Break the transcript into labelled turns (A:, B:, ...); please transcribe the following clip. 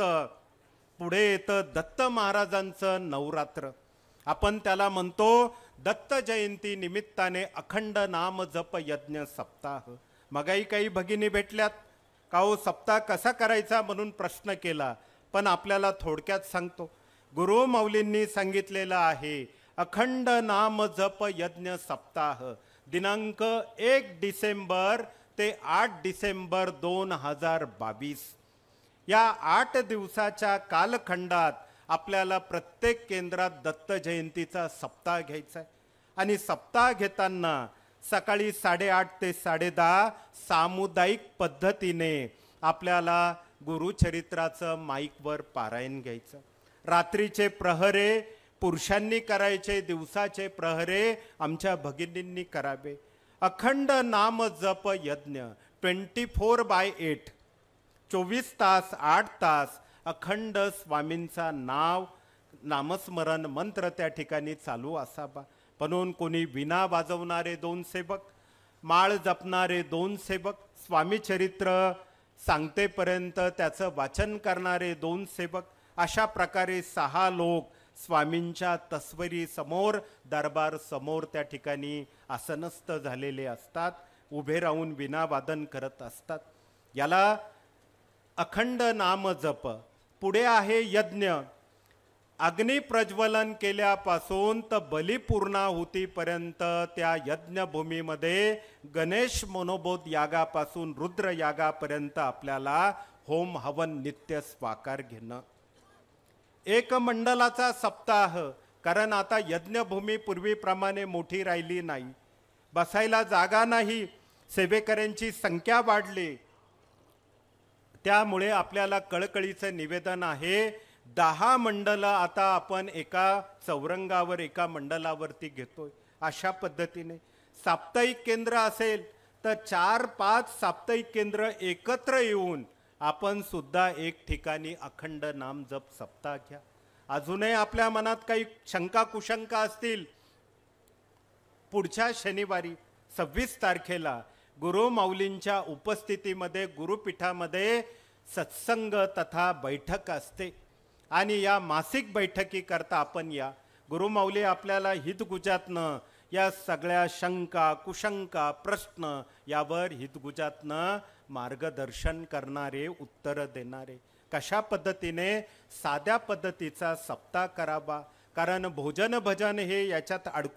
A: पुढे येतं दत्त महाराजांचं नवरात्र आपण त्याला म्हणतो दत्त जयंती निमित्ताने अखंड नाम जप यज्ञ सप्ताह मगाई काही भगिनी भेटल्यात का हो सप्ताह कसा करायचा म्हणून प्रश्न केला पण आपल्याला थोडक्यात सांगतो गुरु माऊलींनी सांगितलेलं आहे अखंड नाम जप यज्ञ सप्ताह दिनांक एक डिसेंबर ते आठ डिसेंबर दोन हजार बावीस या आठ दिवसाच्या कालखंडात आपल्याला प्रत्येक केंद्रात दत्त जयंतीचा सप्ताह घ्यायचा आहे आणि सप्ताह घेताना सकाळी साडेआठ ते साडेदहा सामुदायिक पद्धतीने आपल्याला गुरुचरित्राचं माईकवर पारायण घ्यायचं रात्रीचे प्रहरे पुरुषांनी करायचे दिवसाचे प्रहरे आमच्या भगिनींनी करावे अखंड नाम जप यज्ञ ट्वेंटी फोर बाय एट चोवीस तास आठ तास अखंड स्वामींचा नाव नामस्मरण मंत्र त्या ठिकाणी चालू असावा म्हणून कोणी विना वाजवणारे दोन सेवक माळ जपणारे दोन सेवक स्वामीचरित्र सांगतेपर्यंत त्याचं वाचन करणारे दोन सेवक अशा प्रकारे सहा लोक स्वामींच्या तस्वरी समोर दरबार समोर त्या ठिकाणी आसनस्थ झालेले असतात उभे राहून विनावादन करत असतात याला अखंड नाम जप पुढे आहे यज्ञ अग्निप्रज्वलन केल्यापासून तर होतीपर्यंत त्या यज्ञभूमीमध्ये गणेश मनोबोध यागापासून रुद्र यागापर्यंत आपल्याला होम हवन नित्य स्वाकार घेणं एक मंडलाचा सप्ताह कारण आता यज्ञभूमी पूर्वीप्रमाणे मोठी राहिली नाही बसायला जागा नाही सेवेकऱ्यांची संख्या वाढली त्यामुळे आपल्याला कळकळीचं निवेदन आहे दहा मंडल आता आपण एका चौरंगावर एका मंडलावरती घेतोय अशा पद्धतीने साप्ताहिक केंद्र असेल तर चार पाच साप्ताहिक केंद्र एकत्र येऊन आपण सुद्धा एक ठिकाणी अखंड नाम जप सप्ताह घ्या अजूनही आपल्या मनात काही शंका कुशंका असतील पुढच्या शनिवारी सव्वीस तारखेला गुरु उपस्थितीमध्ये गुरुपीठामध्ये सत्संग तथा बैठक असते आणि या मासिक बैठकीकरता आपण या गुरुमाऊली आपल्याला हितगुजातनं या सगळ्या शंका कुशंका प्रश्न यावर हितगुजातनं मार्गदर्शन करणारे उत्तरं देणारे कशा पद्धतीने साध्या पद्धतीचा सप्ताह करावा कारण भोजन भजन हे याच्यात अडकून